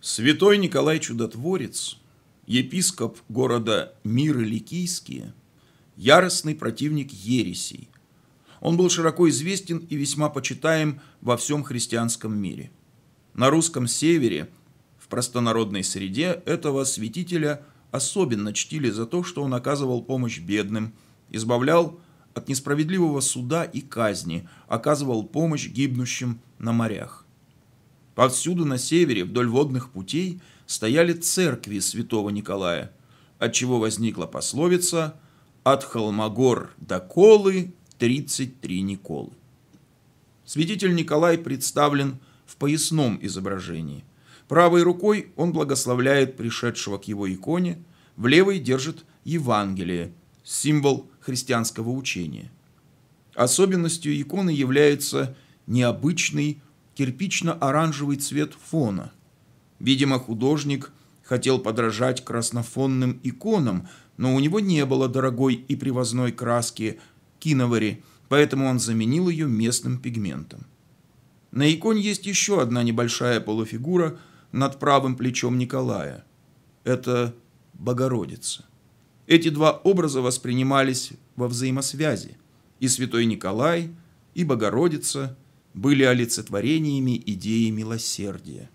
Святой Николай Чудотворец, епископ города Миры Ликийские, яростный противник ересей. Он был широко известен и весьма почитаем во всем христианском мире. На русском севере, в простонародной среде, этого святителя особенно чтили за то, что он оказывал помощь бедным, избавлял от несправедливого суда и казни, оказывал помощь гибнущим на морях. Повсюду на севере, вдоль водных путей, стояли церкви святого Николая, отчего возникла пословица «От Холмогор до Колы 33 Николы». Святитель Николай представлен в поясном изображении. Правой рукой он благословляет пришедшего к его иконе, в левой держит Евангелие, символ христианского учения. Особенностью иконы является необычный кирпично-оранжевый цвет фона. Видимо, художник хотел подражать краснофонным иконам, но у него не было дорогой и привозной краски киновари, поэтому он заменил ее местным пигментом. На иконе есть еще одна небольшая полуфигура над правым плечом Николая. Это Богородица. Эти два образа воспринимались во взаимосвязи. И святой Николай, и Богородица – были олицетворениями идеи милосердия.